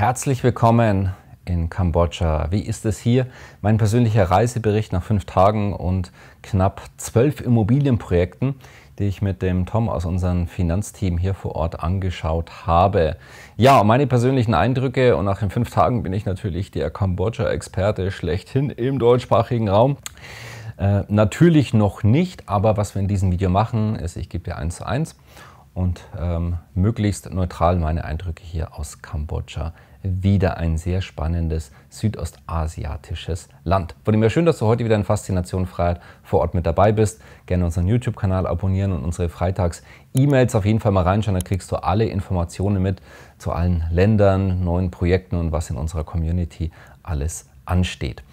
Herzlich willkommen in Kambodscha. Wie ist es hier? Mein persönlicher Reisebericht nach fünf Tagen und knapp zwölf Immobilienprojekten, die ich mit dem Tom aus unserem Finanzteam hier vor Ort angeschaut habe. Ja, meine persönlichen Eindrücke und nach den fünf Tagen bin ich natürlich der Kambodscha-Experte schlechthin im deutschsprachigen Raum. Äh, natürlich noch nicht, aber was wir in diesem Video machen, ist, ich gebe dir eins zu eins und ähm, möglichst neutral meine Eindrücke hier aus Kambodscha. Wieder ein sehr spannendes südostasiatisches Land. Von dem her schön, dass du heute wieder in Faszination Freiheit vor Ort mit dabei bist. Gerne unseren YouTube-Kanal abonnieren und unsere Freitags-E-Mails auf jeden Fall mal reinschauen. Da kriegst du alle Informationen mit zu allen Ländern, neuen Projekten und was in unserer Community alles ansteht.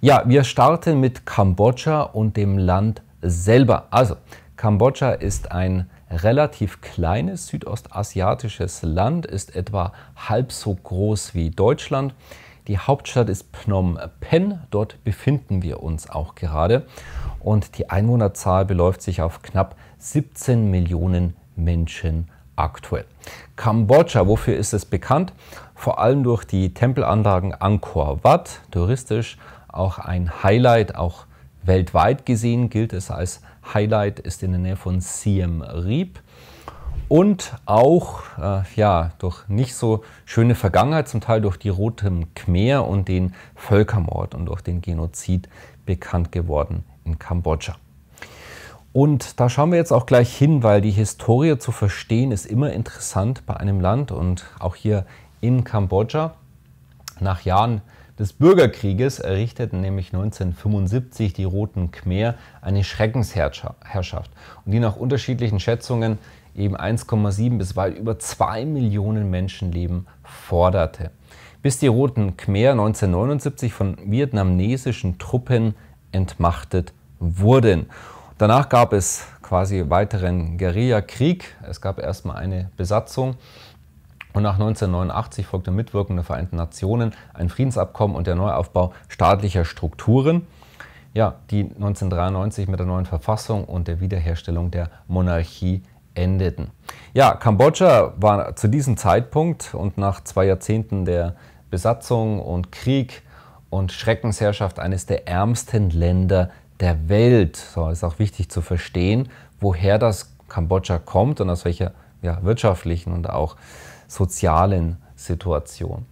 Ja, wir starten mit Kambodscha und dem Land selber. Also, Kambodscha ist ein relativ kleines südostasiatisches Land, ist etwa halb so groß wie Deutschland. Die Hauptstadt ist Phnom Penh, dort befinden wir uns auch gerade. Und die Einwohnerzahl beläuft sich auf knapp 17 Millionen Menschen aktuell. Kambodscha, wofür ist es bekannt? Vor allem durch die Tempelanlagen Angkor Wat, touristisch auch ein Highlight, auch Weltweit gesehen gilt es als Highlight, ist in der Nähe von Siem Reap. Und auch äh, ja, durch nicht so schöne Vergangenheit, zum Teil durch die Roten Khmer und den Völkermord und durch den Genozid bekannt geworden in Kambodscha. Und da schauen wir jetzt auch gleich hin, weil die Historie zu verstehen ist immer interessant bei einem Land und auch hier in Kambodscha. Nach Jahren des Bürgerkrieges errichteten nämlich 1975 die Roten Khmer eine Schreckensherrschaft und die nach unterschiedlichen Schätzungen eben 1,7 bis weit über 2 Millionen Menschenleben forderte. Bis die Roten Khmer 1979 von vietnamesischen Truppen entmachtet wurden. Danach gab es quasi weiteren Guerillakrieg. Es gab erstmal eine Besatzung und nach 1989 folgte Mitwirkung der Vereinten Nationen ein Friedensabkommen und der Neuaufbau staatlicher Strukturen, ja, die 1993 mit der neuen Verfassung und der Wiederherstellung der Monarchie endeten. Ja, Kambodscha war zu diesem Zeitpunkt und nach zwei Jahrzehnten der Besatzung und Krieg und Schreckensherrschaft eines der ärmsten Länder der Welt. So ist auch wichtig zu verstehen, woher das Kambodscha kommt und aus welcher ja, wirtschaftlichen und auch sozialen Situation.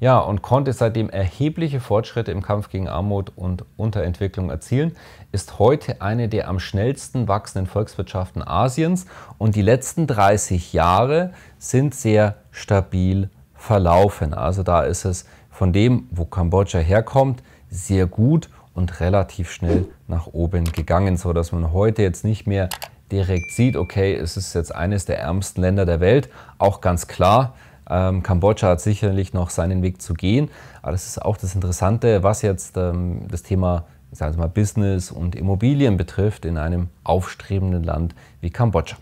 Ja, und konnte seitdem erhebliche Fortschritte im Kampf gegen Armut und Unterentwicklung erzielen, ist heute eine der am schnellsten wachsenden Volkswirtschaften Asiens und die letzten 30 Jahre sind sehr stabil verlaufen. Also da ist es von dem, wo Kambodscha herkommt, sehr gut und relativ schnell nach oben gegangen, so dass man heute jetzt nicht mehr direkt sieht, okay, es ist jetzt eines der ärmsten Länder der Welt, auch ganz klar. Ähm, Kambodscha hat sicherlich noch seinen Weg zu gehen, aber das ist auch das Interessante, was jetzt ähm, das Thema sagen wir mal, Business und Immobilien betrifft in einem aufstrebenden Land wie Kambodscha.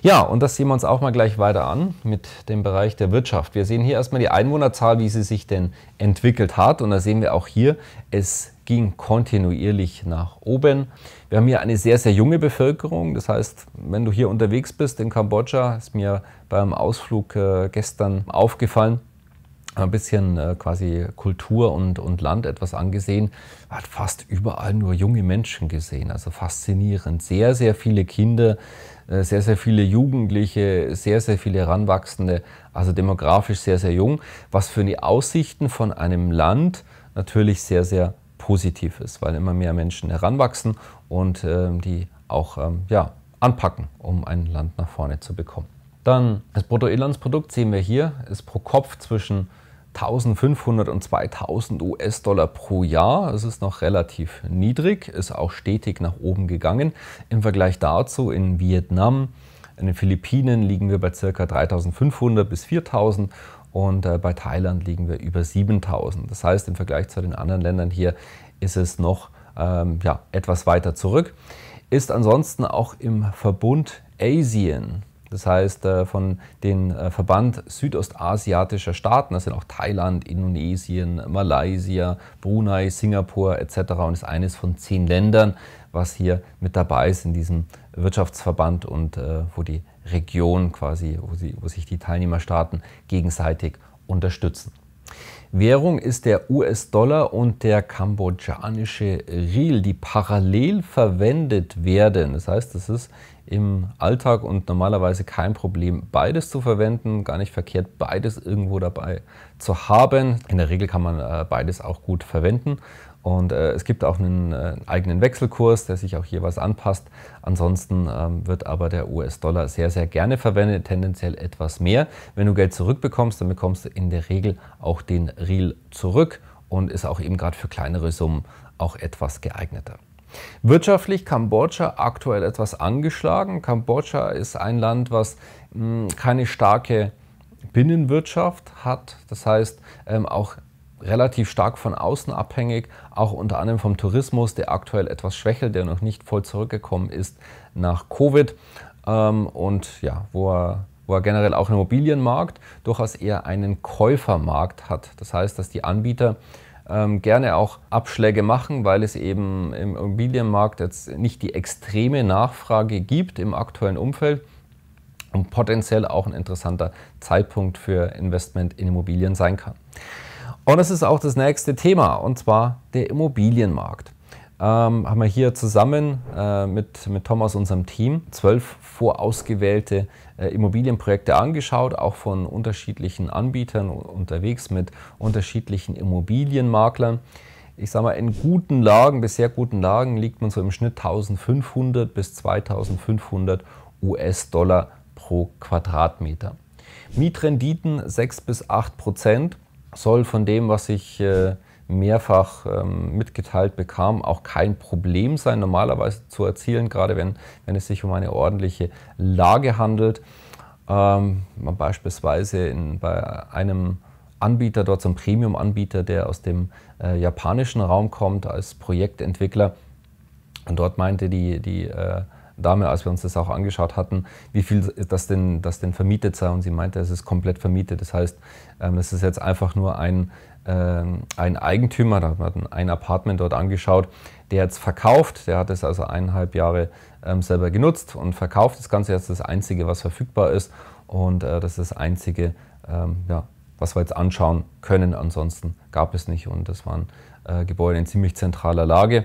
Ja, und das sehen wir uns auch mal gleich weiter an mit dem Bereich der Wirtschaft. Wir sehen hier erstmal die Einwohnerzahl, wie sie sich denn entwickelt hat. Und da sehen wir auch hier, es ging kontinuierlich nach oben. Wir haben hier eine sehr, sehr junge Bevölkerung. Das heißt, wenn du hier unterwegs bist in Kambodscha, ist mir beim Ausflug äh, gestern aufgefallen, ein bisschen äh, quasi Kultur und, und Land etwas angesehen, hat fast überall nur junge Menschen gesehen. Also faszinierend. Sehr, sehr viele Kinder, äh, sehr, sehr viele Jugendliche, sehr, sehr viele Heranwachsende. Also demografisch sehr, sehr jung. Was für die Aussichten von einem Land natürlich sehr, sehr positiv ist, weil immer mehr Menschen heranwachsen und ähm, die auch ähm, ja, anpacken, um ein Land nach vorne zu bekommen. Dann das Bruttoinlandsprodukt sehen wir hier, ist pro Kopf zwischen 1500 und 2000 US-Dollar pro Jahr. Es ist noch relativ niedrig, ist auch stetig nach oben gegangen. Im Vergleich dazu in Vietnam, in den Philippinen liegen wir bei ca. 3500 bis 4000 und äh, bei Thailand liegen wir über 7000. Das heißt, im Vergleich zu den anderen Ländern hier ist es noch ähm, ja, etwas weiter zurück. Ist ansonsten auch im Verbund Asien, das heißt äh, von dem äh, Verband südostasiatischer Staaten, das sind auch Thailand, Indonesien, Malaysia, Brunei, Singapur etc. und ist eines von zehn Ländern, was hier mit dabei ist in diesem Wirtschaftsverband und äh, wo die Region quasi, wo, sie, wo sich die Teilnehmerstaaten gegenseitig unterstützen. Währung ist der US-Dollar und der kambodschanische Riel, die parallel verwendet werden. Das heißt, es ist im Alltag und normalerweise kein Problem, beides zu verwenden, gar nicht verkehrt, beides irgendwo dabei zu haben. In der Regel kann man äh, beides auch gut verwenden und äh, es gibt auch einen äh, eigenen Wechselkurs, der sich auch jeweils anpasst. Ansonsten ähm, wird aber der US-Dollar sehr, sehr gerne verwendet, tendenziell etwas mehr. Wenn du Geld zurückbekommst, dann bekommst du in der Regel auch den Real zurück und ist auch eben gerade für kleinere Summen auch etwas geeigneter. Wirtschaftlich Kambodscha aktuell etwas angeschlagen. Kambodscha ist ein Land, was mh, hm, keine starke Binnenwirtschaft hat. Das heißt, ähm, auch relativ stark von außen abhängig, auch unter anderem vom Tourismus, der aktuell etwas schwächelt, der noch nicht voll zurückgekommen ist nach Covid ähm, und ja, wo er, wo er generell auch im Immobilienmarkt durchaus eher einen Käufermarkt hat. Das heißt, dass die Anbieter ähm, gerne auch Abschläge machen, weil es eben im Immobilienmarkt jetzt nicht die extreme Nachfrage gibt im aktuellen Umfeld und potenziell auch ein interessanter Zeitpunkt für Investment in Immobilien sein kann. Und es ist auch das nächste Thema, und zwar der Immobilienmarkt. Ähm, haben wir hier zusammen äh, mit, mit Tom aus unserem Team zwölf vorausgewählte äh, Immobilienprojekte angeschaut, auch von unterschiedlichen Anbietern unterwegs mit unterschiedlichen Immobilienmaklern. Ich sage mal, in guten Lagen, bis sehr guten Lagen liegt man so im Schnitt 1500 bis 2500 US-Dollar pro Quadratmeter. Mietrenditen 6 bis 8 Prozent soll von dem, was ich äh, mehrfach ähm, mitgeteilt bekam, auch kein Problem sein, normalerweise zu erzielen, gerade wenn, wenn es sich um eine ordentliche Lage handelt. Ähm, man beispielsweise in, bei einem Anbieter, dort so ein Premium-Anbieter, der aus dem äh, japanischen Raum kommt, als Projektentwickler. Und dort meinte die, die äh, Dame, als wir uns das auch angeschaut hatten, wie viel das denn, das denn vermietet sei. Und sie meinte, es ist komplett vermietet. Das heißt, ähm, es ist jetzt einfach nur ein, ähm, ein Eigentümer, da hat man ein Apartment dort angeschaut, der jetzt verkauft, der hat es also eineinhalb Jahre ähm, selber genutzt und verkauft. Das Ganze ist das Einzige, was verfügbar ist. Und äh, das ist das Einzige, ja, was wir jetzt anschauen können. Ansonsten gab es nicht und das waren äh, Gebäude in ziemlich zentraler Lage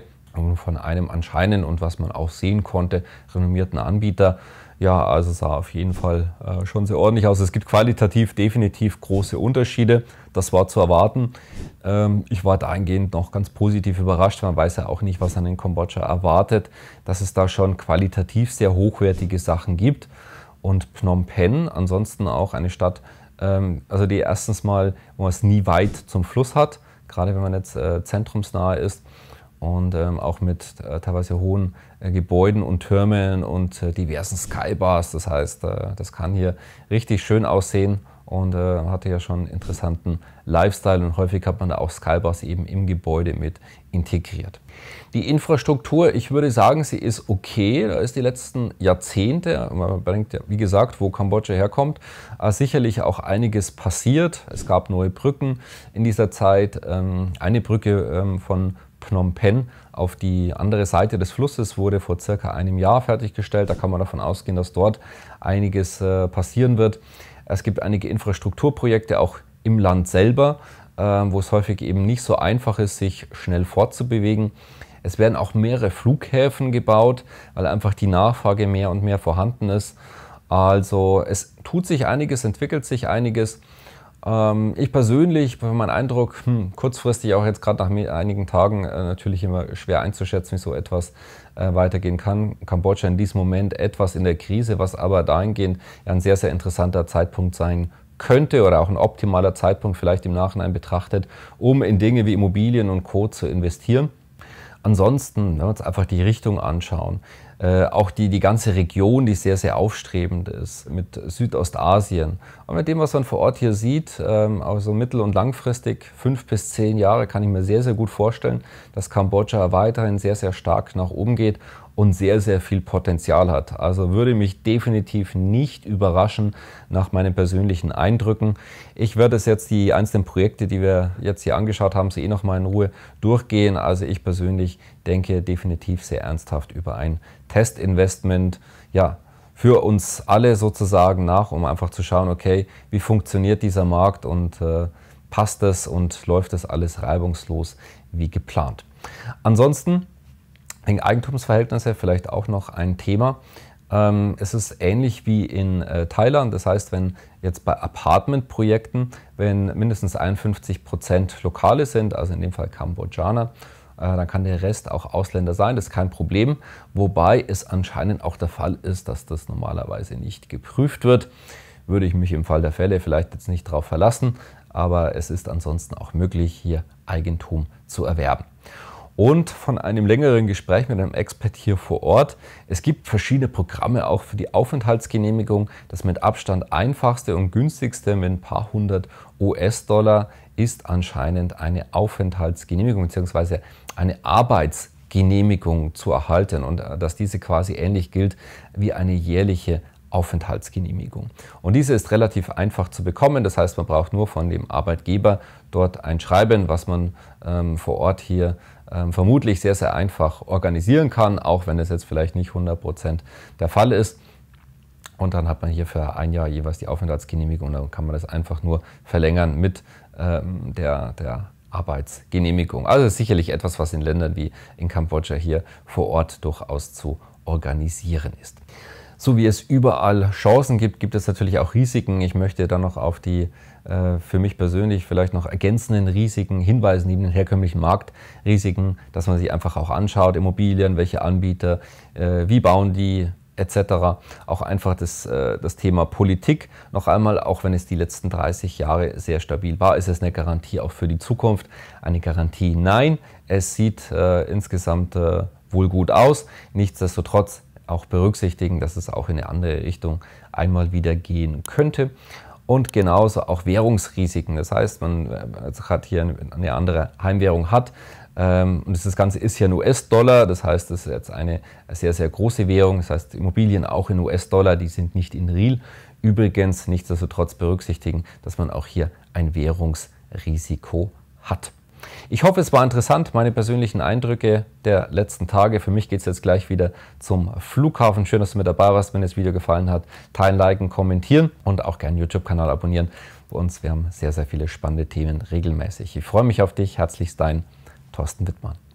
von einem anscheinend und was man auch sehen konnte, renommierten Anbieter. Ja, also sah auf jeden Fall äh, schon sehr ordentlich aus. Es gibt qualitativ definitiv große Unterschiede. Das war zu erwarten. Ähm, ich war dahingehend noch ganz positiv überrascht. Man weiß ja auch nicht, was an den Kombodscha erwartet, dass es da schon qualitativ sehr hochwertige Sachen gibt. Und Phnom Penh, ansonsten auch eine Stadt, ähm, also die erstens mal, wo man es nie weit zum Fluss hat, gerade wenn man jetzt äh, zentrumsnahe ist und ähm, auch mit äh, teilweise hohen äh, Gebäuden und Türmen und äh, diversen Skybars. Das heißt, äh, das kann hier richtig schön aussehen und äh, hatte ja schon einen interessanten Lifestyle und häufig hat man da auch Skybars eben im Gebäude mit integriert. Die Infrastruktur, ich würde sagen, sie ist okay. Da ist die letzten Jahrzehnte, man bringt ja, wie gesagt, wo Kambodscha herkommt, äh, sicherlich auch einiges passiert. Es gab neue Brücken in dieser Zeit. Ähm, eine Brücke ähm, von Phnom Penh auf die andere Seite des Flusses wurde vor circa einem Jahr fertiggestellt. Da kann man davon ausgehen, dass dort einiges äh, passieren wird. Es gibt einige Infrastrukturprojekte auch im Land selber, äh, wo es häufig eben nicht so einfach ist, sich schnell fortzubewegen. Es werden auch mehrere Flughäfen gebaut, weil einfach die Nachfrage mehr und mehr vorhanden ist. Also es tut sich einiges, entwickelt sich einiges ähm, ich persönlich, mein Eindruck, hm, kurzfristig auch jetzt gerade nach einigen Tagen äh, natürlich immer schwer einzuschätzen, wie so etwas äh, weitergehen kann. Kambodscha in diesem Moment etwas in der Krise, was aber dahingehend ein sehr, sehr interessanter Zeitpunkt sein könnte oder auch ein optimaler Zeitpunkt vielleicht im Nachhinein betrachtet, um in Dinge wie Immobilien und Co. zu investieren. Ansonsten, wenn wir uns einfach die Richtung anschauen, äh, auch die, die ganze Region, die sehr, sehr aufstrebend ist, mit Südostasien. Und mit dem, was man vor Ort hier sieht, also mittel- und langfristig, fünf bis zehn Jahre, kann ich mir sehr, sehr gut vorstellen, dass Kambodscha weiterhin sehr, sehr stark nach oben geht und sehr, sehr viel Potenzial hat. Also würde mich definitiv nicht überraschen nach meinen persönlichen Eindrücken. Ich werde es jetzt die einzelnen Projekte, die wir jetzt hier angeschaut haben, sie eh nochmal in Ruhe durchgehen. Also ich persönlich denke definitiv sehr ernsthaft über ein Testinvestment. Ja, für uns alle sozusagen nach, um einfach zu schauen, okay, wie funktioniert dieser Markt und äh, passt das und läuft das alles reibungslos wie geplant. Ansonsten Eigentumsverhältnisse vielleicht auch noch ein Thema. Ähm, es ist ähnlich wie in äh, Thailand. Das heißt, wenn jetzt bei Apartmentprojekten, wenn mindestens 51 Prozent Lokale sind, also in dem Fall Kambodschaner, äh, dann kann der Rest auch Ausländer sein. Das ist kein Problem. Wobei es anscheinend auch der Fall ist, dass das normalerweise nicht geprüft wird. Würde ich mich im Fall der Fälle vielleicht jetzt nicht darauf verlassen, aber es ist ansonsten auch möglich, hier Eigentum zu erwerben und von einem längeren Gespräch mit einem Expert hier vor Ort. Es gibt verschiedene Programme auch für die Aufenthaltsgenehmigung. Das mit Abstand einfachste und günstigste mit ein paar hundert US-Dollar ist anscheinend eine Aufenthaltsgenehmigung bzw. eine Arbeitsgenehmigung zu erhalten und äh, dass diese quasi ähnlich gilt wie eine jährliche Aufenthaltsgenehmigung. Und diese ist relativ einfach zu bekommen. Das heißt, man braucht nur von dem Arbeitgeber dort ein Schreiben, was man ähm, vor Ort hier ähm, vermutlich sehr, sehr einfach organisieren kann, auch wenn es jetzt vielleicht nicht 100 Prozent der Fall ist. Und dann hat man hier für ein Jahr jeweils die Aufenthaltsgenehmigung. Dann kann man das einfach nur verlängern mit ähm, der, der Arbeitsgenehmigung. Also sicherlich etwas, was in Ländern wie in Kambodscha hier vor Ort durchaus zu organisieren ist so wie es überall Chancen gibt, gibt es natürlich auch Risiken. Ich möchte dann noch auf die äh, für mich persönlich vielleicht noch ergänzenden Risiken hinweisen, neben den herkömmlichen Marktrisiken, dass man sich einfach auch anschaut, Immobilien, welche Anbieter, äh, wie bauen die etc. Auch einfach das, äh, das Thema Politik. Noch einmal, auch wenn es die letzten 30 Jahre sehr stabil war, ist es eine Garantie auch für die Zukunft. Eine Garantie nein, es sieht äh, insgesamt äh, wohl gut aus. Nichtsdestotrotz auch berücksichtigen, dass es auch in eine andere Richtung einmal wieder gehen könnte. Und genauso auch Währungsrisiken. Das heißt, man äh, hat hier eine andere Heimwährung hat. Ähm, und das Ganze ist ja ein US-Dollar, das heißt, das ist jetzt eine sehr, sehr große Währung. Das heißt, Immobilien auch in US-Dollar, die sind nicht in Real. Übrigens, nichtsdestotrotz berücksichtigen, dass man auch hier ein Währungsrisiko hat. Ich hoffe, es war interessant, meine persönlichen Eindrücke der letzten Tage. Für mich geht es jetzt gleich wieder zum Flughafen. Schön, dass du mit dabei warst. Wenn das Video gefallen hat, teilen, liken, kommentieren und auch gerne YouTube-Kanal abonnieren. Bei uns, wir haben sehr, sehr viele spannende Themen regelmäßig. Ich freue mich auf dich. Herzlichst dein Thorsten Wittmann.